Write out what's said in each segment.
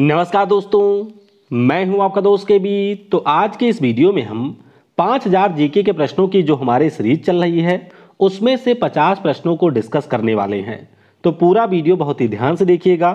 नमस्कार दोस्तों मैं हूं आपका दोस्त के बी तो आज के इस वीडियो में हम 5000 हजार जीके के प्रश्नों की जो हमारी सीरीज चल रही है उसमें से 50 प्रश्नों को डिस्कस करने वाले हैं तो पूरा वीडियो बहुत ही ध्यान से देखिएगा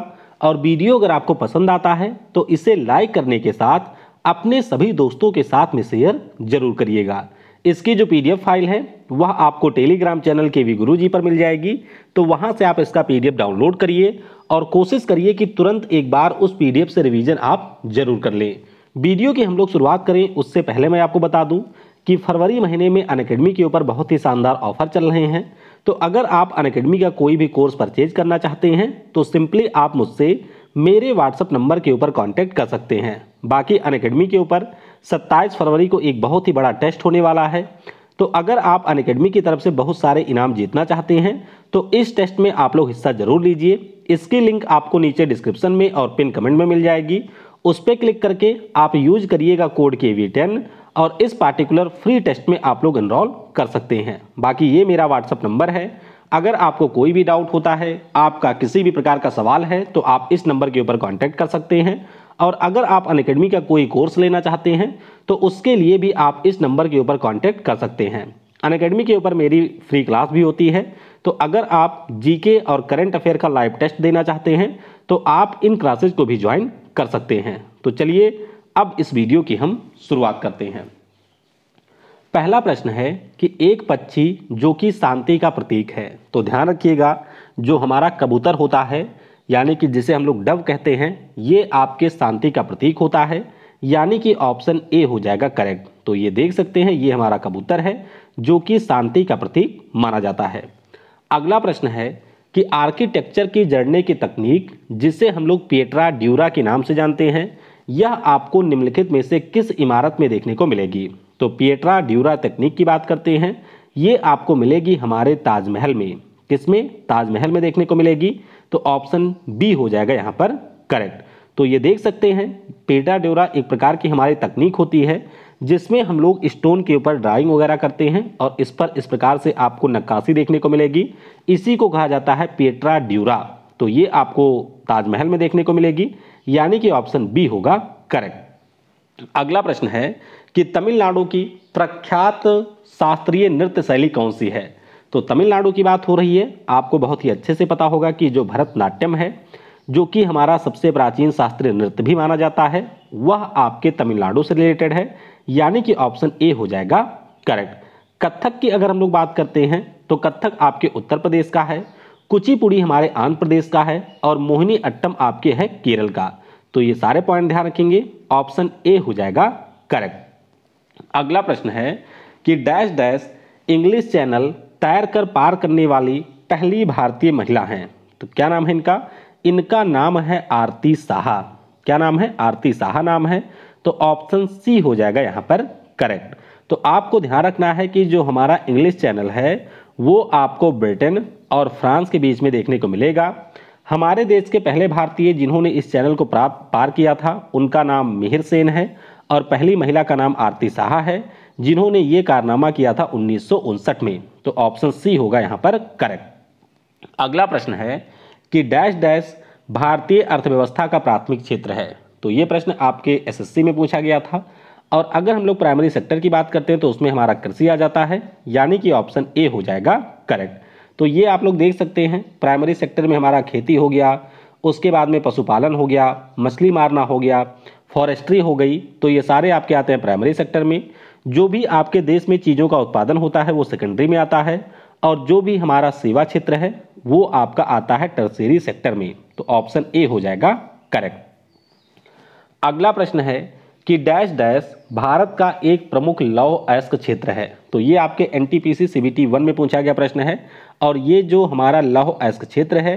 और वीडियो अगर आपको पसंद आता है तो इसे लाइक करने के साथ अपने सभी दोस्तों के साथ में शेयर जरूर करिएगा इसकी जो पीडीएफ फाइल है वह आपको टेलीग्राम चैनल के वी गुरु जी पर मिल जाएगी तो वहाँ से आप इसका पीडीएफ डाउनलोड करिए और कोशिश करिए कि तुरंत एक बार उस पीडीएफ से रिवीजन आप जरूर कर लें वीडियो की हम लोग शुरुआत करें उससे पहले मैं आपको बता दूं कि फरवरी महीने में अनकेडमी के ऊपर बहुत ही शानदार ऑफर चल रहे हैं तो अगर आप अनकेडमी का कोई भी कोर्स परचेज करना चाहते हैं तो सिंपली आप मुझसे मेरे व्हाट्सअप नंबर के ऊपर कांटेक्ट कर सकते हैं बाकी अनकेडमी के ऊपर 27 फरवरी को एक बहुत ही बड़ा टेस्ट होने वाला है तो अगर आप अन की तरफ से बहुत सारे इनाम जीतना चाहते हैं तो इस टेस्ट में आप लोग हिस्सा जरूर लीजिए इसकी लिंक आपको नीचे डिस्क्रिप्शन में और पिन कमेंट में मिल जाएगी उस पर क्लिक करके आप यूज करिएगा कोड के वी टेन और इस पार्टिकुलर फ्री टेस्ट में आप लोग इनरोल कर सकते हैं बाकी ये मेरा व्हाट्सअप नंबर है अगर आपको कोई भी डाउट होता है आपका किसी भी प्रकार का सवाल है तो आप इस नंबर के ऊपर कॉन्टेक्ट कर सकते हैं और अगर आप अनकेडमी का कोई कोर्स लेना चाहते हैं तो उसके लिए भी आप इस नंबर के ऊपर कॉन्टैक्ट कर सकते हैं अन अकेडमी के ऊपर मेरी फ्री क्लास भी होती है तो अगर आप जीके और करंट अफेयर का लाइव टेस्ट देना चाहते हैं तो आप इन क्लासेज को भी ज्वाइन कर सकते हैं तो चलिए अब इस वीडियो की हम शुरुआत करते हैं पहला प्रश्न है कि एक पक्षी जो कि शांति का प्रतीक है तो ध्यान रखिएगा जो हमारा कबूतर होता है यानी कि जिसे हम लोग डव कहते हैं ये आपके शांति का प्रतीक होता है यानी कि ऑप्शन ए हो जाएगा करेक्ट तो ये देख सकते हैं ये हमारा कबूतर है जो कि शांति का प्रतीक माना जाता है अगला प्रश्न है कि आर्किटेक्चर की जड़ने की तकनीक जिसे हम लोग पेट्रा ड्यूरा के नाम से जानते हैं यह आपको निम्नलिखित में से किस इमारत में देखने को मिलेगी तो पेट्रा ड्यूरा तकनीक की बात करते हैं ये आपको मिलेगी हमारे ताजमहल में किसमें ताजमहल में देखने को मिलेगी तो ऑप्शन बी हो जाएगा यहाँ पर करेक्ट तो ये देख सकते हैं पेटा ड्योरा एक प्रकार की हमारी तकनीक होती है जिसमें हम लोग स्टोन के ऊपर ड्राइंग वगैरह करते हैं और इस पर इस प्रकार से आपको नक्काशी देखने को मिलेगी इसी को कहा जाता है पेट्रा ड्यूरा तो ये आपको ताजमहल में देखने को मिलेगी यानी कि ऑप्शन बी होगा करेक्ट तो अगला प्रश्न है कि तमिलनाडु की प्रख्यात शास्त्रीय नृत्य शैली कौन सी है तो तमिलनाडु की बात हो रही है आपको बहुत ही अच्छे से पता होगा कि जो भरतनाट्यम है जो कि हमारा सबसे प्राचीन शास्त्रीय नृत्य भी माना जाता है वह आपके तमिलनाडु से रिलेटेड है यानी कि ऑप्शन ए हो जाएगा करेक्ट कथक की अगर हम लोग बात करते हैं तो कथक आपके उत्तर प्रदेश का है कुचिपुड़ी हमारे आंध्र प्रदेश का है और मोहिनी अट्टम आपके है केरल का तो ये सारे पॉइंट ध्यान रखेंगे ऑप्शन ए हो जाएगा करेक्ट अगला प्रश्न है कि डैश डैश इंग्लिश चैनल तैर कर पार करने वाली पहली भारतीय महिला हैं तो क्या नाम है इनका इनका नाम है आरती साहा क्या नाम है आरती साहा नाम है तो ऑप्शन सी हो जाएगा यहाँ पर करेक्ट तो आपको ध्यान रखना है कि जो हमारा इंग्लिश चैनल है वो आपको ब्रिटेन और फ्रांस के बीच में देखने को मिलेगा हमारे देश के पहले भारतीय जिन्होंने इस चैनल को प्राप्त पार किया था उनका नाम मिहिर सेन है और पहली महिला का नाम आरती साहा है जिन्होंने ये कारनामा किया था उन्नीस में तो ऑप्शन सी होगा यहाँ पर करेक्ट अगला प्रश्न है कि डैश डैश भारतीय अर्थव्यवस्था का प्राथमिक क्षेत्र है तो ये प्रश्न आपके एसएससी में पूछा गया था और अगर हम लोग प्राइमरी सेक्टर की बात करते हैं तो उसमें हमारा कृषि आ जाता है यानी कि ऑप्शन ए हो जाएगा करेक्ट तो ये आप लोग देख सकते हैं प्राइमरी सेक्टर में हमारा खेती हो गया उसके बाद में पशुपालन हो गया मछली मारना हो गया फॉरेस्ट्री हो गई तो ये सारे आपके आते हैं प्राइमरी सेक्टर में जो भी आपके देश में चीज़ों का उत्पादन होता है वो सेकेंडरी में आता है और जो भी हमारा सेवा क्षेत्र है वो आपका आता है टर्सरी सेक्टर में तो ऑप्शन ए हो जाएगा करेक्ट अगला प्रश्न है कि डैश डैश भारत का एक प्रमुख लौह अयस्क क्षेत्र है तो ये आपके N T P C C B T one में पूछा गया प्रश्न है और ये जो हमारा लौह अयस्क क्षेत्र है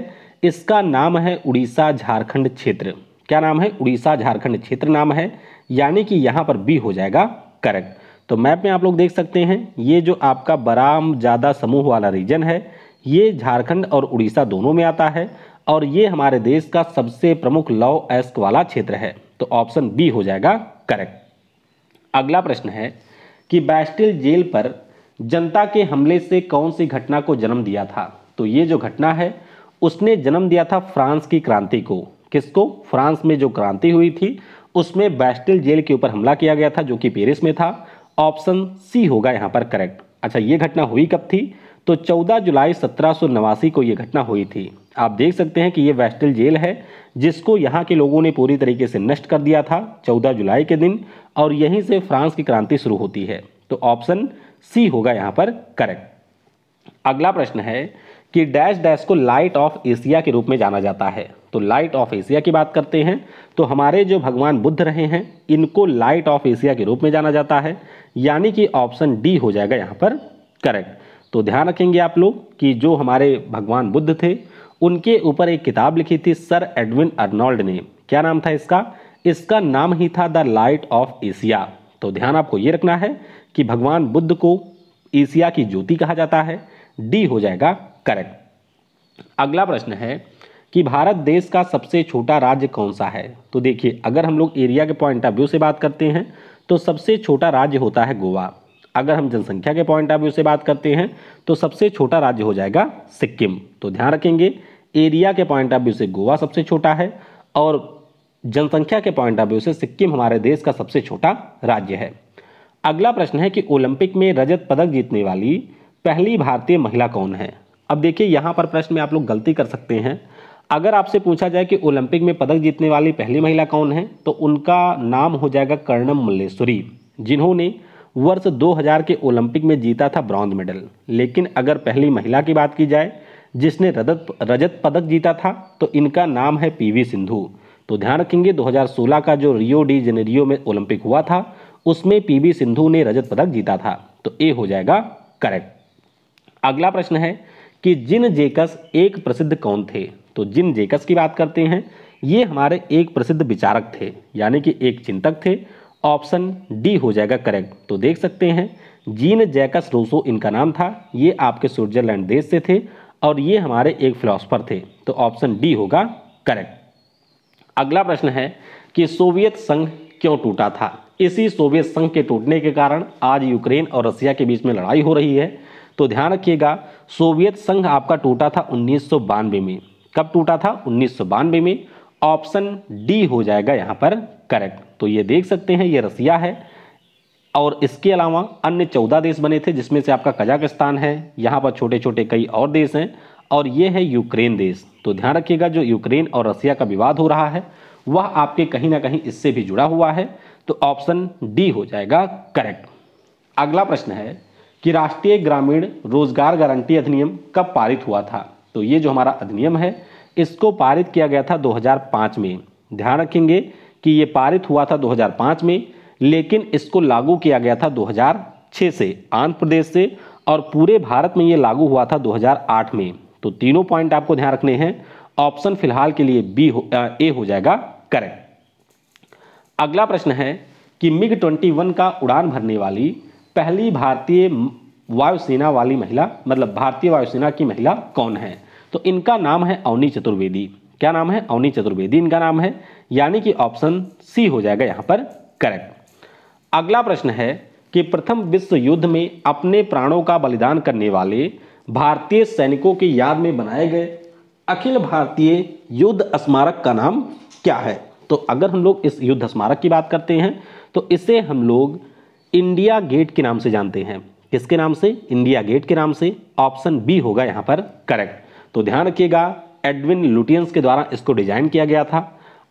इसका नाम है उड़ीसा झारखंड क्षेत्र क्या नाम है उड़ीसा झारखंड क्षेत्र नाम है यानी कि यहाँ पर बी हो जाएगा करेक्ट तो मैप में आप लोग देख सकते हैं ये जो आपका बराम ज़्यादा समूह वाला रीजन है ये झारखंड और उड़ीसा दोनों में आता है और ये हमारे देश का सबसे प्रमुख लौ एस्क वाला क्षेत्र है तो ऑप्शन बी हो जाएगा करेक्ट अगला प्रश्न है कि बैस्टिल जेल पर जनता के हमले से कौन सी घटना को जन्म दिया था तो ये जो घटना है उसने जन्म दिया था फ्रांस की क्रांति को किसको फ्रांस में जो क्रांति हुई थी उसमें बैस्टिल जेल के ऊपर हमला किया गया था जो कि पेरिस में था ऑप्शन सी होगा यहाँ पर करेक्ट अच्छा ये घटना हुई कब थी तो 14 जुलाई सत्रह को ये घटना हुई थी आप देख सकते हैं कि ये वेस्टल जेल है जिसको यहाँ के लोगों ने पूरी तरीके से नष्ट कर दिया था 14 जुलाई के दिन और यहीं से फ्रांस की क्रांति शुरू होती है तो ऑप्शन सी होगा यहाँ पर करेक्ट अगला प्रश्न है कि डैश डैश को लाइट ऑफ एशिया के रूप में जाना जाता है तो लाइट ऑफ एशिया की बात करते हैं तो हमारे जो भगवान बुद्ध रहे हैं इनको लाइट ऑफ एशिया के रूप में जाना जाता है यानी कि ऑप्शन डी हो जाएगा यहाँ पर करेक्ट तो ध्यान रखेंगे आप लोग कि जो हमारे भगवान बुद्ध थे उनके ऊपर एक किताब लिखी थी सर एडविन अर्नोल्ड ने क्या नाम था इसका इसका नाम ही था द लाइट ऑफ एशिया तो ध्यान आपको ये रखना है कि भगवान बुद्ध को एशिया की ज्योति कहा जाता है डी हो जाएगा करेक्ट अगला प्रश्न है कि भारत देश का सबसे छोटा राज्य कौन सा है तो देखिए अगर हम लोग एरिया के पॉइंट ऑफ व्यू से बात करते हैं तो सबसे छोटा राज्य होता है गोवा अगर हम जनसंख्या के पॉइंट ऑफ व्यू से बात करते हैं तो सबसे छोटा राज्य हो जाएगा सिक्किम तो ध्यान रखेंगे एरिया के पॉइंट ऑफ व्यू से गोवा सबसे छोटा है और जनसंख्या के पॉइंट ऑफ व्यू से सिक्किम हमारे देश का सबसे छोटा राज्य है अगला प्रश्न है कि ओलंपिक में रजत पदक जीतने वाली पहली भारतीय महिला कौन है अब देखिए यहाँ पर प्रश्न में आप लोग गलती कर सकते हैं अगर आपसे पूछा जाए कि ओलंपिक में पदक जीतने वाली पहली महिला कौन है तो उनका नाम हो जाएगा कर्णम मल्लेश्वरी जिन्होंने वर्ष 2000 के ओलंपिक में जीता था ब्रॉन्ज मेडल लेकिन अगर पहली महिला की बात की जाए जिसने रजत रजत पदक जीता था तो इनका नाम है पीवी सिंधु तो ध्यान रखेंगे 2016 का जो रियो डी जेनेरियो में ओलंपिक हुआ था उसमें पीवी सिंधु ने रजत पदक जीता था तो ए हो जाएगा करेक्ट अगला प्रश्न है कि जिन जेकस एक प्रसिद्ध कौन थे तो जिन जेकस की बात करते हैं ये हमारे एक प्रसिद्ध विचारक थे यानी कि एक चिंतक थे ऑप्शन डी हो जाएगा करेक्ट तो देख सकते हैं जीन जैकस रोसो इनका नाम था ये आपके स्विट्जरलैंड देश से थे और ये हमारे एक फिलोसफर थे तो ऑप्शन डी होगा करेक्ट अगला प्रश्न है कि सोवियत संघ क्यों टूटा था इसी सोवियत संघ के टूटने के कारण आज यूक्रेन और रसिया के बीच में लड़ाई हो रही है तो ध्यान रखिएगा सोवियत संघ आपका टूटा था उन्नीस में कब टूटा था उन्नीस में ऑप्शन डी हो जाएगा यहाँ पर करेक्ट तो ये देख सकते हैं ये रसिया है और इसके अलावा अन्य चौदह देश बने थे जिसमें से आपका कजाकिस्तान है यहाँ पर छोटे छोटे कई और देश हैं और ये है यूक्रेन देश तो ध्यान रखिएगा जो यूक्रेन और रसिया का विवाद हो रहा है वह आपके कहीं ना कहीं इससे भी जुड़ा हुआ है तो ऑप्शन डी हो जाएगा करेक्ट अगला प्रश्न है कि राष्ट्रीय ग्रामीण रोजगार गारंटी अधिनियम कब पारित हुआ था तो ये जो हमारा अधिनियम है इसको पारित किया गया था 2005 में ध्यान रखेंगे कि ये पारित हुआ था 2005 में लेकिन इसको लागू किया गया था 2006 से आंध्र प्रदेश से और पूरे भारत में ये लागू हुआ था 2008 में तो तीनों पॉइंट आपको ध्यान रखने हैं ऑप्शन फिलहाल के लिए बी हो आ, ए हो जाएगा करेक्ट अगला प्रश्न है कि मिग 21 का उड़ान भरने वाली पहली भारतीय वायुसेना वाली महिला मतलब भारतीय वायुसेना की महिला कौन है तो इनका नाम है अवनी चतुर्वेदी क्या नाम है अवनी चतुर्वेदी इनका नाम है यानी कि ऑप्शन सी हो जाएगा यहाँ पर करेक्ट अगला प्रश्न है कि प्रथम विश्व युद्ध में अपने प्राणों का बलिदान करने वाले भारतीय सैनिकों की याद में बनाए गए अखिल भारतीय युद्ध स्मारक का नाम क्या है तो अगर हम लोग इस युद्ध स्मारक की बात करते हैं तो इसे हम लोग इंडिया गेट के नाम से जानते हैं किसके नाम से इंडिया गेट के नाम से ऑप्शन बी होगा यहाँ पर करेक्ट तो ध्यान रखिएगा एडविन लुटियंस के द्वारा इसको डिजाइन किया गया था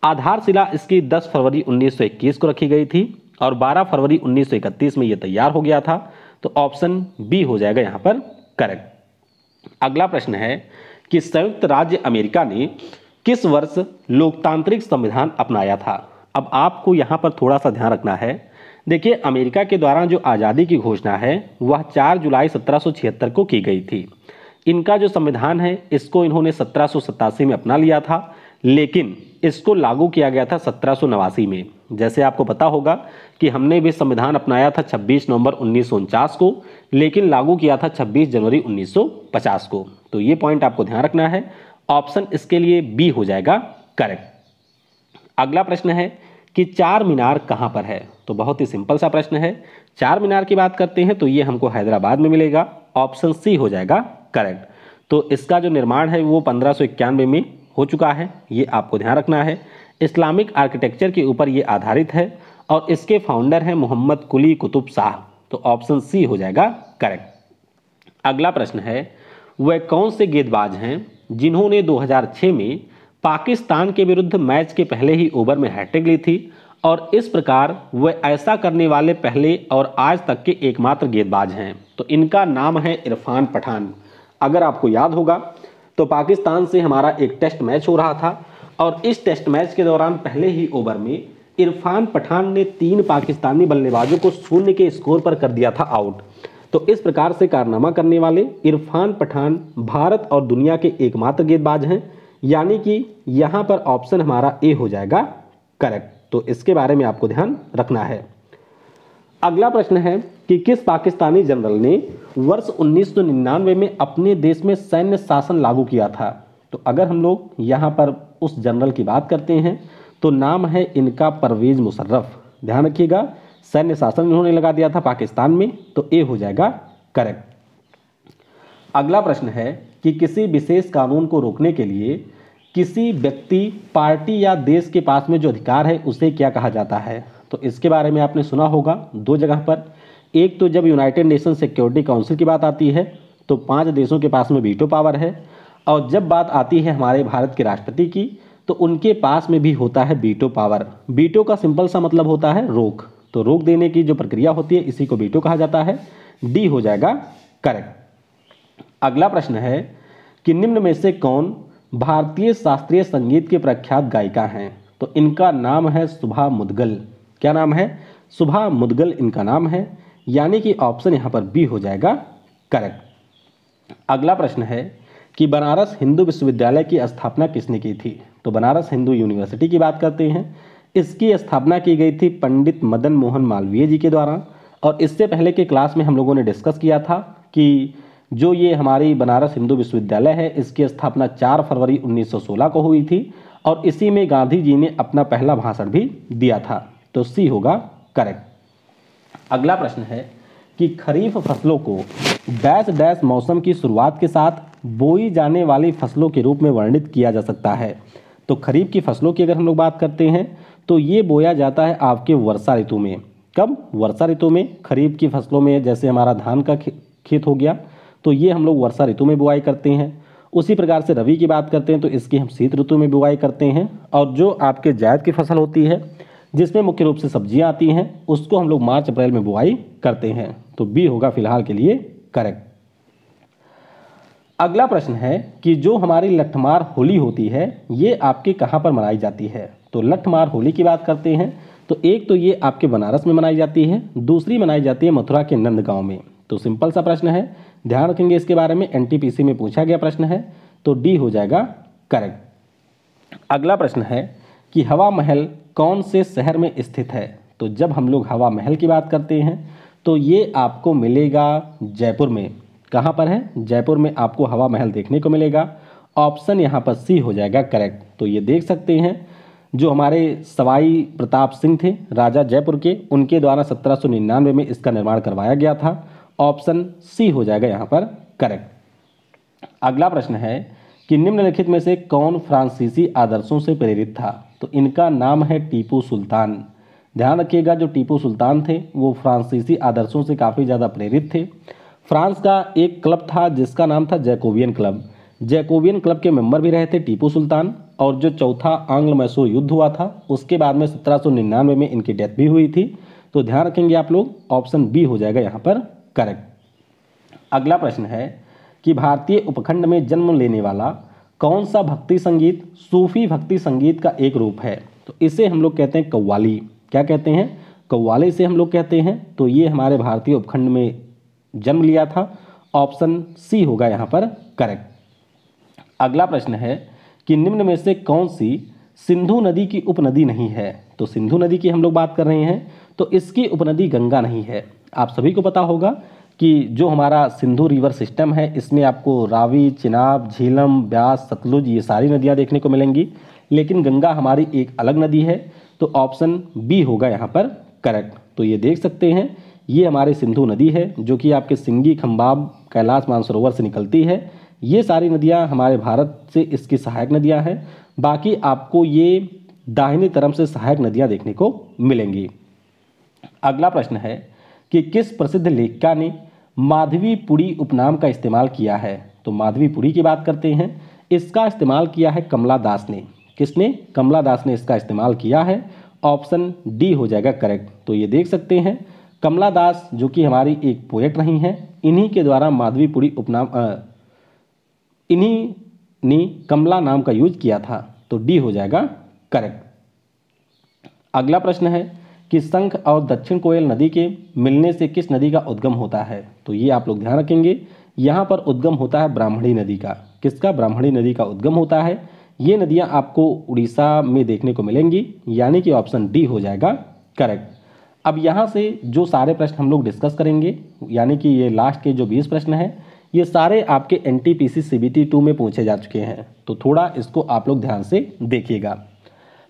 आधारशिला इसकी 10 फरवरी 1921 को रखी गई थी और 12 फरवरी 1931 में यह तैयार हो गया था तो ऑप्शन बी हो जाएगा यहां पर करेक्ट अगला प्रश्न है कि संयुक्त राज्य अमेरिका ने किस वर्ष लोकतांत्रिक संविधान अपनाया था अब आपको यहां पर थोड़ा सा ध्यान रखना है देखिए अमेरिका के द्वारा जो आज़ादी की घोषणा है वह 4 जुलाई 1776 को की गई थी इनका जो संविधान है इसको इन्होंने सत्रह में अपना लिया था लेकिन इसको लागू किया गया था सत्रह में जैसे आपको पता होगा कि हमने भी संविधान अपनाया था 26 नवंबर उन्नीस को लेकिन लागू किया था 26 जनवरी 1950 को तो ये पॉइंट आपको ध्यान रखना है ऑप्शन इसके लिए बी हो जाएगा करेक्ट अगला प्रश्न है कि चार मीनार कहाँ पर है तो बहुत ही सिंपल सा प्रश्न है चार मीनार की बात करते हैं तो ये हमको हैदराबाद में मिलेगा ऑप्शन सी हो जाएगा करेक्ट तो इसका जो निर्माण है वो पंद्रह में हो चुका है ये आपको ध्यान रखना है इस्लामिक आर्किटेक्चर के ऊपर ये आधारित है और इसके फाउंडर हैं मोहम्मद कुली कुतुब शाह तो ऑप्शन सी हो जाएगा करेक्ट अगला प्रश्न है वह कौन से गेंदबाज हैं जिन्होंने 2006 में पाकिस्तान के विरुद्ध मैच के पहले ही ओवर में हैट्रिक ली थी और इस प्रकार वह ऐसा करने वाले पहले और आज तक के एकमात्र गेंदबाज हैं तो इनका नाम है इरफान पठान अगर आपको याद होगा तो पाकिस्तान से हमारा एक टेस्ट मैच हो रहा था और इस टेस्ट मैच के दौरान पहले ही ओवर में इरफान पठान ने तीन पाकिस्तानी बल्लेबाजों को शून्य के स्कोर पर कर दिया था आउट तो इस प्रकार से कारनामा करने वाले इरफान पठान भारत और दुनिया के एकमात्र गेंदबाज हैं यानी कि यहाँ पर ऑप्शन हमारा ए हो जाएगा करेक्ट तो इसके बारे में आपको ध्यान रखना है अगला प्रश्न है कि किस पाकिस्तानी जनरल ने वर्ष 1999 में अपने देश में सैन्य शासन लागू किया था तो अगर हम लोग यहाँ पर उस जनरल की बात करते हैं तो नाम है इनका परवेज़ मुशर्रफ ध्यान रखिएगा सैन्य शासन इन्होंने लगा दिया था पाकिस्तान में तो ए हो जाएगा करेक्ट अगला प्रश्न है कि किसी विशेष कानून को रोकने के लिए किसी व्यक्ति पार्टी या देश के पास में जो अधिकार है उसे क्या कहा जाता है तो इसके बारे में आपने सुना होगा दो जगह पर एक तो जब यूनाइटेड नेशन सिक्योरिटी काउंसिल की बात आती है तो पांच देशों के पास में वीटो पावर है और जब बात आती है हमारे भारत के राष्ट्रपति की तो उनके पास में भी होता है बीटो पावर बीटो का सिंपल सा मतलब होता है रोक तो रोक देने की जो प्रक्रिया होती है इसी को बीटो कहा जाता है डी हो जाएगा करेक्ट अगला प्रश्न है कि निम्न में से कौन भारतीय शास्त्रीय संगीत के प्रख्यात गायिका हैं तो इनका नाम है सुभा मुदगल क्या नाम है सुभा मुदगल इनका नाम है यानी कि ऑप्शन यहाँ पर बी हो जाएगा करेक्ट अगला प्रश्न है कि बनारस हिंदू विश्वविद्यालय की स्थापना किसने की थी तो बनारस हिंदू यूनिवर्सिटी की बात करते हैं इसकी स्थापना की गई थी पंडित मदन मोहन मालवीय जी के द्वारा और इससे पहले के क्लास में हम लोगों ने डिस्कस किया था कि जो ये हमारी बनारस हिंदू विश्वविद्यालय है इसकी स्थापना 4 फरवरी 1916 को हुई थी और इसी में गांधी जी ने अपना पहला भाषण भी दिया था तो सी होगा करेक्ट अगला प्रश्न है कि खरीफ फसलों को डैश डैश मौसम की शुरुआत के साथ बोई जाने वाली फसलों के रूप में वर्णित किया जा सकता है तो खरीफ की फसलों की अगर हम लोग बात करते हैं तो ये बोया जाता है आपके वर्षा ऋतु में कब वर्षा ऋतु में खरीफ की फसलों में जैसे हमारा धान का खेत हो गया तो ये हम लोग वर्षा ऋतु में बुआई करते हैं उसी प्रकार से रवि की बात करते हैं तो इसकी हम शीत ऋतु में बुआई करते हैं और जो आपके जायद की फसल होती है जिसमें मुख्य रूप से सब्जियां आती हैं उसको हम लोग मार्च अप्रैल में बुआई करते हैं तो बी होगा फिलहाल के लिए करेक्ट अगला प्रश्न है कि जो हमारी लठमार होली होती है ये आपके कहाँ पर मनाई जाती है तो लठमार होली की बात करते हैं तो एक तो ये आपके बनारस में मनाई जाती है दूसरी मनाई जाती है मथुरा के नंदगांव में तो सिंपल सा प्रश्न है ध्यान रखेंगे इसके बारे में एनटीपीसी में पूछा गया प्रश्न है तो डी हो जाएगा करेक्ट अगला प्रश्न है कि हवा महल कौन से शहर में स्थित है तो जब हम लोग हवा महल की बात करते हैं तो ये आपको मिलेगा जयपुर में कहाँ पर है जयपुर में आपको हवा महल देखने को मिलेगा ऑप्शन यहाँ पर सी हो जाएगा करेक्ट तो ये देख सकते हैं जो हमारे सवाई प्रताप सिंह थे राजा जयपुर के उनके द्वारा 1799 में इसका निर्माण करवाया गया था ऑप्शन सी हो जाएगा यहाँ पर करेक्ट अगला प्रश्न है कि निम्नलिखित में से कौन फ्रांसीसी आदर्शों से प्रेरित था तो इनका नाम है टीपू सुल्तान ध्यान रखिएगा जो टीपू सुल्तान थे वो फ्रांसीसी आदर्शों से काफ़ी ज़्यादा प्रेरित थे फ्रांस का एक क्लब था जिसका नाम था जैकोबियन क्लब जैकोबियन क्लब के मेंबर भी रहे थे टीपू सुल्तान और जो चौथा आंग्ल मैसूर युद्ध हुआ था उसके बाद में निन्यानवे में इनकी डेथ भी हुई थी तो ध्यान रखेंगे आप लोग ऑप्शन बी हो जाएगा यहाँ पर करेक्ट अगला प्रश्न है कि भारतीय उपखंड में जन्म लेने वाला कौन सा भक्ति संगीत सूफी भक्ति संगीत का एक रूप है तो इसे हम लोग कहते हैं कव्वाली क्या कहते हैं कव्वाली से हम लोग कहते हैं तो ये हमारे भारतीय उपखंड में जन्म लिया था ऑप्शन सी होगा यहाँ पर करेक्ट अगला प्रश्न है कि निम्न में से कौन सी सिंधु नदी की उपनदी नहीं है तो सिंधु नदी की हम लोग बात कर रहे हैं तो इसकी उपनदी गंगा नहीं है आप सभी को पता होगा कि जो हमारा सिंधु रिवर सिस्टम है इसमें आपको रावी चिनाब झीलम ब्यास सतलुज ये सारी नदियाँ देखने को मिलेंगी लेकिन गंगा हमारी एक अलग नदी है तो ऑप्शन बी होगा यहाँ पर करेक्ट तो ये देख सकते हैं ये हमारे सिंधु नदी है जो कि आपके सिंगी खम्बाब कैलाश मानसरोवर से निकलती है ये सारी नदियाँ हमारे भारत से इसकी सहायक नदियाँ हैं बाकी आपको ये दाहिनी तरफ से सहायक नदियाँ देखने को मिलेंगी अगला प्रश्न है कि किस प्रसिद्ध लेखिका ने माधवीपुरी उपनाम का इस्तेमाल किया है तो माधवीपुरी की बात करते हैं इसका इस्तेमाल किया है कमला दास ने किसने कमला दास ने इसका इस्तेमाल किया है ऑप्शन डी हो जाएगा करेक्ट तो ये देख सकते हैं कमला दास जो कि हमारी एक पोएट रही हैं इन्हीं के द्वारा माधवीपुरी उपनाम इन्हीं ने कमला नाम का यूज किया था तो डी हो जाएगा करेक्ट अगला प्रश्न है कि शंख और दक्षिण कोयल नदी के मिलने से किस नदी का उद्गम होता है तो ये आप लोग ध्यान रखेंगे यहाँ पर उद्गम होता है ब्राह्मणी नदी का किसका ब्राह्मणी नदी का उद्गम होता है ये नदियाँ आपको उड़ीसा में देखने को मिलेंगी यानी कि ऑप्शन डी हो जाएगा करेक्ट अब यहाँ से जो सारे प्रश्न हम लोग डिस्कस करेंगे यानी कि ये लास्ट के जो बीस प्रश्न हैं ये सारे आपके N T P C C B T two में पूछे जा चुके हैं तो थोड़ा इसको आप लोग ध्यान से देखिएगा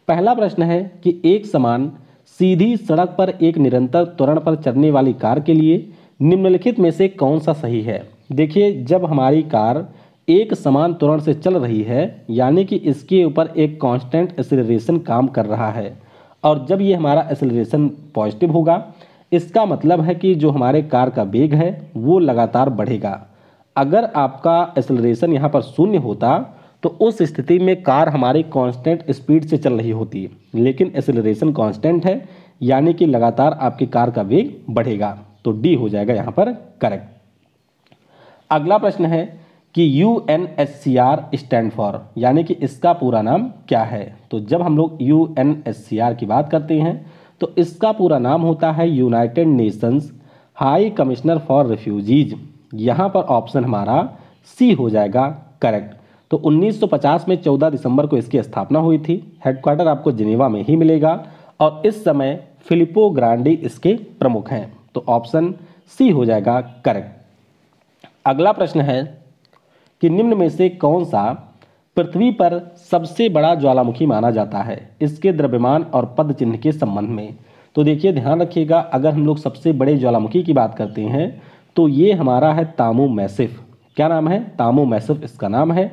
पहला प्रश्न है कि एक समान सीधी सड़क पर एक निरंतर त्वरण पर चलने वाली कार के लिए निम्नलिखित में से कौन सा सही है देखिए जब हमारी कार एक समान त्वरण से चल रही है यानी कि इसके ऊपर एक कांस्टेंट एक्सिलेशन काम कर रहा है और जब ये हमारा एसिलेशन पॉजिटिव होगा इसका मतलब है कि जो हमारे कार का वेग है वो लगातार बढ़ेगा अगर आपका एसिलेशन यहाँ पर शून्य होता तो उस स्थिति में कार हमारी कांस्टेंट स्पीड से चल रही होती लेकिन एसिलरेशन कांस्टेंट है यानी कि लगातार आपकी कार का वेग बढ़ेगा तो डी हो जाएगा यहाँ पर करेक्ट अगला प्रश्न है कि U N S C R stand for यानी कि इसका पूरा नाम क्या है तो जब हम लोग U N S C R की बात करते हैं तो इसका पूरा नाम होता है United Nations High Commissioner for Refugees यहाँ पर ऑप्शन हमारा सी हो जाएगा करेक्ट तो 1950 में 14 दिसंबर को इसकी स्थापना हुई थी हेडक्वार्टर आपको जिनेवा में ही मिलेगा और इस समय फिलिपो ग्रांडी इसके प्रमुख हैं तो ऑप्शन सी हो जाएगा करेक्ट अगला प्रश्न है कि निम्न में से कौन सा पृथ्वी पर सबसे बड़ा ज्वालामुखी माना जाता है इसके द्रव्यमान और पद चिन्ह के संबंध में तो देखिए ध्यान रखिएगा अगर हम लोग सबसे बड़े ज्वालामुखी की बात करते हैं तो ये हमारा है तामो मैसिफ क्या नाम है तामो मैसिफ इसका नाम है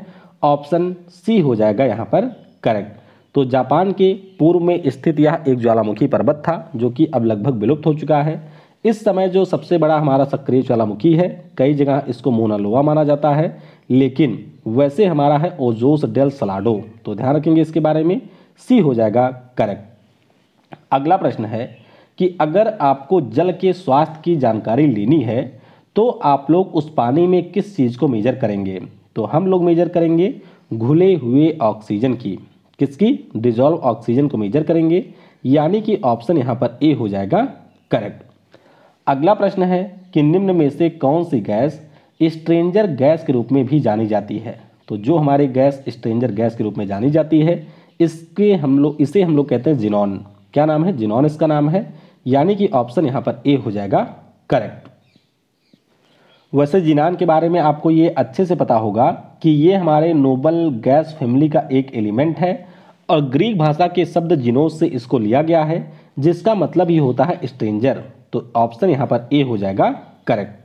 ऑप्शन सी हो जाएगा यहाँ पर करेक्ट तो जापान के पूर्व में स्थित यह एक ज्वालामुखी पर्वत था जो कि अब लगभग विलुप्त हो चुका है इस समय जो सबसे बड़ा हमारा सक्रिय ज्वालामुखी है कई जगह इसको मोनालोवा माना जाता है लेकिन वैसे हमारा है ओजोस डेल सलाडो तो ध्यान रखेंगे इसके बारे में सी हो जाएगा करेक्ट अगला प्रश्न है कि अगर आपको जल के स्वास्थ्य की जानकारी लेनी है तो आप लोग उस पानी में किस चीज़ को मेजर करेंगे तो हम लोग मेजर करेंगे घुले हुए ऑक्सीजन की किसकी डिजॉल्व ऑक्सीजन को मेजर करेंगे यानी कि ऑप्शन यहाँ पर ए हो जाएगा करेक्ट अगला प्रश्न है कि निम्न में से कौन सी गैस स्ट्रेंजर गैस के रूप में भी जानी जाती है तो जो हमारी गैस स्ट्रेंजर गैस के रूप में जानी जाती है इसके हम लोग इसे हम लोग कहते हैं जिनॉन क्या नाम है जिनॉन इसका नाम है यानी कि ऑप्शन यहाँ पर ए हो जाएगा करेक्ट वैसे जिनान के बारे में आपको ये अच्छे से पता होगा कि ये हमारे नोबल गैस फैमिली का एक एलिमेंट है और ग्रीक भाषा के शब्द जिनोस से इसको लिया गया है जिसका मतलब ही होता है स्ट्रेंजर तो ऑप्शन यहाँ पर ए हो जाएगा करेक्ट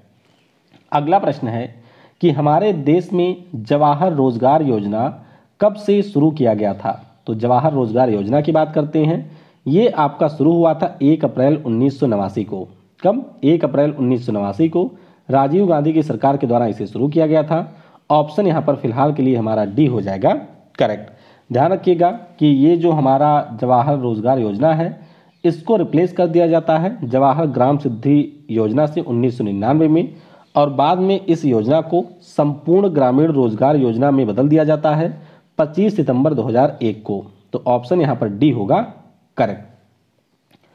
अगला प्रश्न है कि हमारे देश में जवाहर रोजगार योजना कब से शुरू किया गया था तो जवाहर रोजगार योजना की बात करते हैं ये आपका शुरू हुआ था एक अप्रैल उन्नीस को कब एक अप्रैल उन्नीस को राजीव गांधी की सरकार के द्वारा इसे शुरू किया गया था ऑप्शन यहाँ पर फिलहाल के लिए हमारा डी हो जाएगा करेक्ट ध्यान रखिएगा कि ये जो हमारा जवाहर रोजगार योजना है इसको रिप्लेस कर दिया जाता है जवाहर ग्राम सिद्धि योजना से उन्नीस में और बाद में इस योजना को संपूर्ण ग्रामीण रोजगार योजना में बदल दिया जाता है 25 सितंबर 2001 को तो ऑप्शन यहाँ पर डी होगा करेक्ट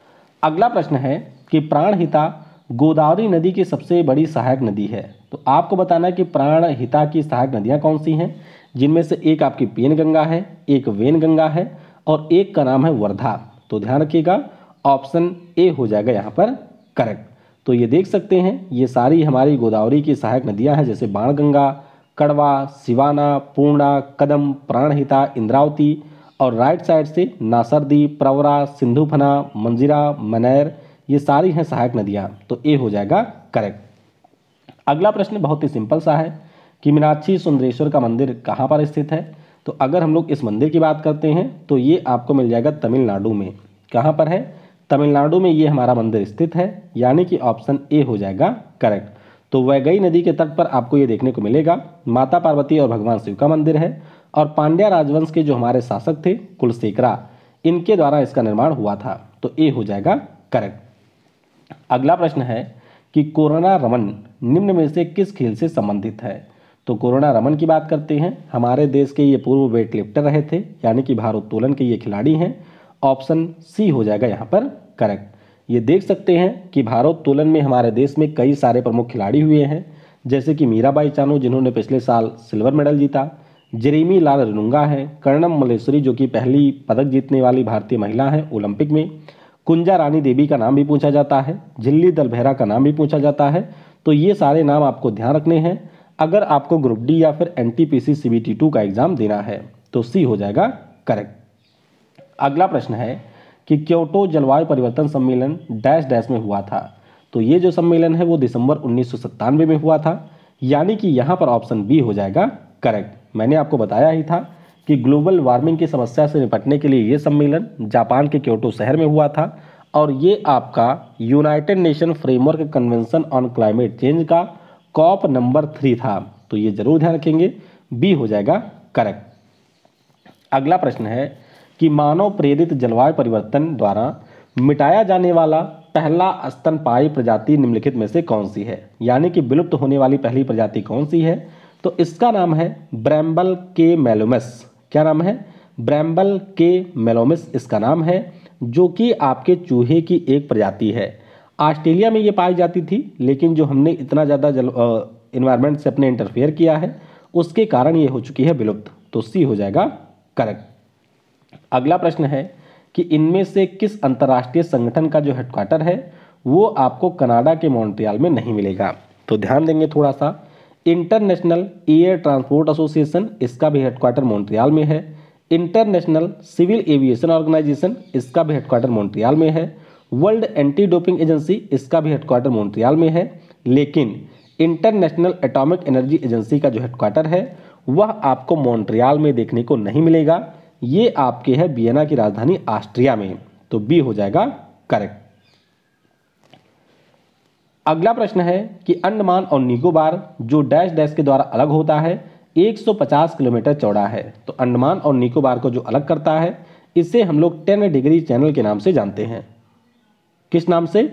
अगला प्रश्न है कि प्राणहिता गोदावरी नदी की सबसे बड़ी सहायक नदी है तो आपको बताना है कि प्राण हिता की सहायक नदियाँ कौन सी हैं जिनमें से एक आपकी पेन गंगा है एक वेन गंगा है और एक का नाम है वर्धा तो ध्यान रखिएगा ऑप्शन ए हो जाएगा यहाँ पर करेक्ट तो ये देख सकते हैं ये सारी हमारी गोदावरी की सहायक नदियाँ हैं जैसे बाणगंगा कड़वा सिवाना पूर्णा कदम प्राणहिता इंद्रावती और राइट साइड से नासरदी प्रवरा सिंधुफना मंजिरा मनैर ये सारी हैं सहायक नदियाँ तो ए हो जाएगा करेक्ट अगला प्रश्न बहुत ही सिंपल सा है कि मीनाक्षी सुंदरेश्वर का मंदिर कहाँ पर स्थित है तो अगर हम लोग इस मंदिर की बात करते हैं तो ये आपको मिल जाएगा तमिलनाडु में कहाँ पर है तमिलनाडु में ये हमारा मंदिर स्थित है यानी कि ऑप्शन ए हो जाएगा करेक्ट तो वैगई नदी के तट पर आपको ये देखने को मिलेगा माता पार्वती और भगवान शिव का मंदिर है और पांड्या राजवंश के जो हमारे शासक थे कुलशेखरा इनके द्वारा इसका निर्माण हुआ था तो ए हो जाएगा करेक्ट अगला प्रश्न है कि कोरोना रमन निम्न में से किस खेल से संबंधित है तो कोरोना रमन की बात करते हैं हमारे देश के ये पूर्व वेट रहे थे यानी कि भारोत्तोलन के ये खिलाड़ी हैं ऑप्शन सी हो जाएगा यहाँ पर करेक्ट ये देख सकते हैं कि भारोत्तोलन में हमारे देश में कई सारे प्रमुख खिलाड़ी हुए हैं जैसे कि मीराबाई चानू जिन्होंने पिछले साल सिल्वर मेडल जीता जेरेमी लाल रनुंगा है कर्णम मलेश्वरी जो कि पहली पदक जीतने वाली भारतीय महिला हैं ओलंपिक में कुंजा रानी देवी का नाम भी पूछा जाता है झिल्ली दलभेरा का नाम भी पूछा जाता है तो ये सारे नाम आपको ध्यान रखने हैं अगर आपको ग्रुप डी या फिर N T P C C B T two का एग्जाम देना है तो सी हो जाएगा करेक्ट अगला प्रश्न है कि क्योटो जलवायु परिवर्तन सम्मेलन डैश डैश में हुआ था तो ये जो सम्मेलन है वो दिसंबर उन्नीस में हुआ था यानी कि यहाँ पर ऑप्शन बी हो जाएगा करेक्ट मैंने आपको बताया ही था कि ग्लोबल वार्मिंग की समस्या से निपटने के लिए ये सम्मेलन जापान के क्योटो शहर में हुआ था और ये आपका United Nation Framework Convention on Climate Change का कॉप नंबर थ्री था तो ये जरूर ध्यान रखेंगे बी हो जाएगा करेक्ट अगला प्रश्न है कि मानव प्रेरित जलवायु परिवर्तन द्वारा मिटाया जाने वाला पहला स्तनपायी प्रजाति निम्नलिखित में से कौन सी है यानी कि विलुप्त होने वाली पहली प्रजाति कौन सी है तो इसका नाम है ब्रैम्बल के मेलोमस क्या नाम है ब्रैम्बल के मेलोमिस इसका नाम है जो कि आपके चूहे की एक प्रजाति है ऑस्ट्रेलिया में ये पाई जाती थी लेकिन जो हमने इतना ज़्यादा जल इन्वायरमेंट से अपने इंटरफेयर किया है उसके कारण ये हो चुकी है विलुप्त तो सी हो जाएगा करेक्ट अगला प्रश्न है कि इनमें से किस अंतर्राष्ट्रीय संगठन का जो हेडक्वार्टर है वो आपको कनाडा के मॉन्ट्रियाल में नहीं मिलेगा तो ध्यान देंगे थोड़ा सा इंटरनेशनल एयर ट्रांसपोर्ट एसोसिएशन इसका भी हेडक्वार्टर मॉन्ट्रियाल में है इंटरनेशनल सिविल एविएशन ऑर्गेनाइजेशन इसका भी हेडक्वार्टर मॉन्ट्रियाल में है वर्ल्ड एंटी डोपिंग एजेंसी इसका भी हेडक्वार्टर मॉन्ट्रियाल में है लेकिन इंटरनेशनल एटॉमिक एनर्जी एजेंसी का जो हेडक्वार्टर है वह आपको मॉन्ट्रियाल में देखने को नहीं मिलेगा ये आपके है वियना की राजधानी ऑस्ट्रिया में तो बी हो जाएगा करेक्ट अगला प्रश्न है कि अंडमान और निकोबार जो डैश डैश के द्वारा अलग होता है 150 किलोमीटर चौड़ा है तो अंडमान और निकोबार को जो अलग करता है इसे हम लोग टेन डिग्री चैनल के नाम से जानते हैं किस नाम से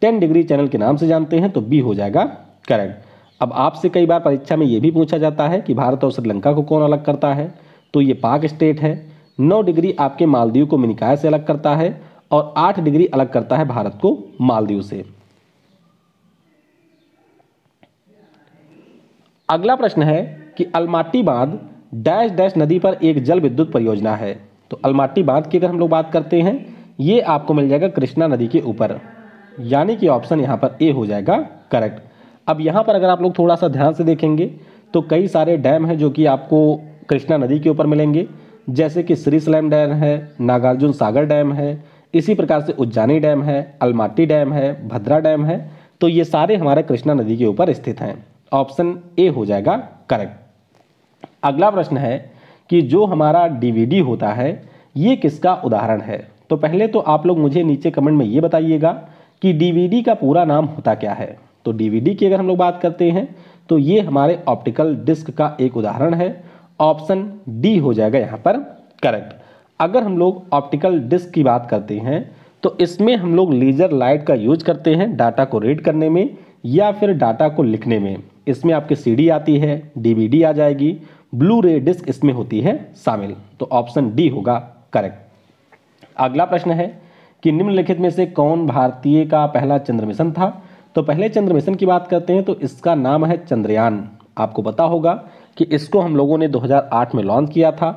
टेन डिग्री चैनल के नाम से जानते हैं तो बी हो जाएगा करेक्ट अब आपसे कई बार परीक्षा में ये भी पूछा जाता है कि भारत और श्रीलंका को कौन अलग करता है तो ये पाक स्टेट है नौ डिग्री आपके मालदीव को मिनिकाय से अलग करता है और आठ डिग्री अलग करता है भारत को मालदीव से अगला प्रश्न है कि अलमाटी बांध डैश डैश नदी पर एक जल विद्युत परियोजना है तो अलमाटी बांध की अगर हम लोग बात करते हैं ये आपको मिल जाएगा कृष्णा नदी के ऊपर यानी कि ऑप्शन यहाँ पर ए हो जाएगा करेक्ट अब यहाँ पर अगर आप लोग थोड़ा सा ध्यान से देखेंगे तो कई सारे डैम हैं जो कि आपको कृष्णा नदी के ऊपर मिलेंगे जैसे कि श्री स्लैम डैम है नागार्जुन सागर डैम है इसी प्रकार से उज्जैनी डैम है अलमाटी डैम है भद्रा डैम है तो ये सारे हमारे कृष्णा नदी के ऊपर स्थित हैं ऑप्शन ए हो जाएगा करेक्ट अगला प्रश्न है कि जो हमारा डीवीडी होता है ये किसका उदाहरण है तो पहले तो आप लोग मुझे नीचे कमेंट में ये बताइएगा कि डीवीडी का पूरा नाम होता क्या है तो डीवीडी की अगर हम लोग बात करते हैं तो ये हमारे ऑप्टिकल डिस्क का एक उदाहरण है ऑप्शन डी हो जाएगा यहाँ पर करेक्ट अगर हम लोग ऑप्टिकल डिस्क की बात करते हैं तो इसमें हम लोग लेज़र लाइट का यूज करते हैं डाटा को रीड करने में या फिर डाटा को लिखने में इसमें आपके सीडी आती है डीवीडी आ जाएगी ब्लू रे डिस्क इसमें होती है शामिल तो ऑप्शन डी होगा करेक्ट अगला प्रश्न है कि निम्नलिखित में से कौन भारतीय का पहला चंद्र मिशन था तो पहले चंद्र मिशन की बात करते हैं तो इसका नाम है चंद्रयान आपको पता होगा कि इसको हम लोगों ने 2008 में लॉन्च किया था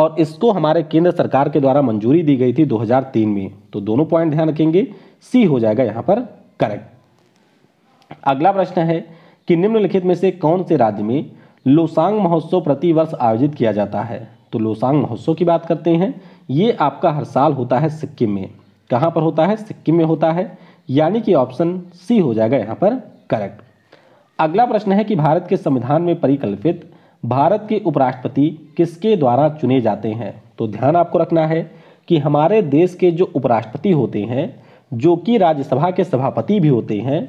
और इसको हमारे केंद्र सरकार के द्वारा मंजूरी दी गई थी 2003 में तो दोनों पॉइंट ध्यान रखेंगे सी हो जाएगा यहां पर करेक्ट अगला प्रश्न है कि निम्नलिखित में से कौन से राज्य में लोसांग महोत्सव प्रतिवर्ष आयोजित किया जाता है तो लोसांग महोत्सव की बात करते हैं ये आपका हर साल होता है सिक्किम में कहाँ पर होता है सिक्किम में होता है यानी कि ऑप्शन सी हो जाएगा यहाँ पर करेक्ट अगला प्रश्न है कि भारत के संविधान में परिकल्पित भारत के उपराष्ट्रपति किसके द्वारा चुने जाते हैं तो ध्यान आपको रखना है कि हमारे देश के जो उपराष्ट्रपति होते हैं जो कि राज्यसभा के सभापति भी होते हैं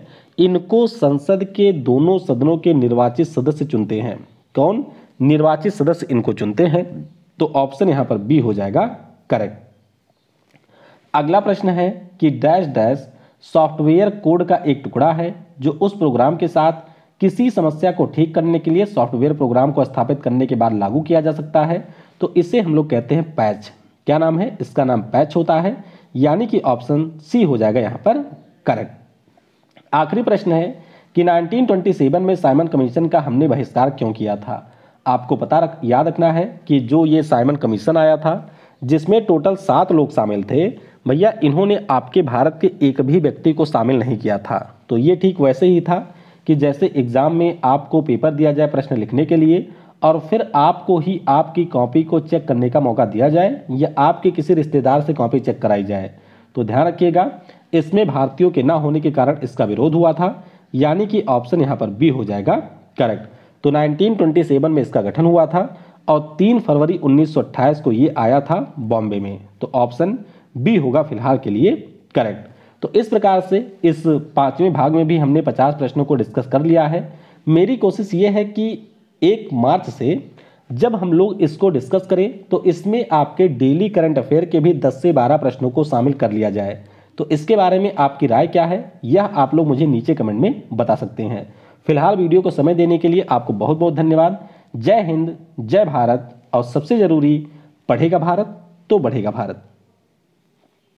इनको संसद के दोनों सदनों के निर्वाचित सदस्य चुनते हैं कौन निर्वाचित सदस्य इनको चुनते हैं तो ऑप्शन यहां पर बी हो जाएगा करेक्ट अगला प्रश्न है कि डैश डैश सॉफ्टवेयर कोड का एक टुकड़ा है जो उस प्रोग्राम के साथ किसी समस्या को ठीक करने के लिए सॉफ्टवेयर प्रोग्राम को स्थापित करने के बाद लागू किया जा सकता है तो इसे हम लोग कहते हैं पैच क्या नाम है इसका नाम पैच होता है यानी कि ऑप्शन सी हो जाएगा यहाँ पर करेक्ट आखिरी प्रश्न है कि 1927 में साइमन कमीशन का हमने बहिष्कार क्यों किया था आपको पता रख याद रखना है कि जो ये साइमन कमीशन आया था जिसमें टोटल सात लोग शामिल थे भैया इन्होंने आपके भारत के एक भी व्यक्ति को शामिल नहीं किया था तो ये ठीक वैसे ही था कि जैसे एग्ज़ाम में आपको पेपर दिया जाए प्रश्न लिखने के लिए और फिर आपको ही आपकी कॉपी को चेक करने का मौका दिया जाए या आपके किसी रिश्तेदार से कॉपी चेक कराई जाए तो ध्यान रखिएगा इसमें भारतीयों के ना होने के कारण इसका विरोध हुआ था यानी कि ऑप्शन यहाँ पर बी हो जाएगा करेक्ट तो 1927 में इसका गठन हुआ था और 3 फरवरी 1928 को ये आया था बॉम्बे में तो ऑप्शन बी होगा फिलहाल के लिए करेक्ट तो इस प्रकार से इस पांचवें भाग में भी हमने 50 प्रश्नों को डिस्कस कर लिया है मेरी कोशिश ये है कि एक मार्च से जब हम लोग इसको डिस्कस करें तो इसमें आपके डेली करंट अफेयर के भी 10 से 12 प्रश्नों को शामिल कर लिया जाए तो इसके बारे में आपकी राय क्या है यह आप लोग मुझे नीचे कमेंट में बता सकते हैं फिलहाल वीडियो को समय देने के लिए आपको बहुत बहुत धन्यवाद जय हिंद जय भारत और सबसे ज़रूरी पढ़ेगा भारत तो बढ़ेगा भारत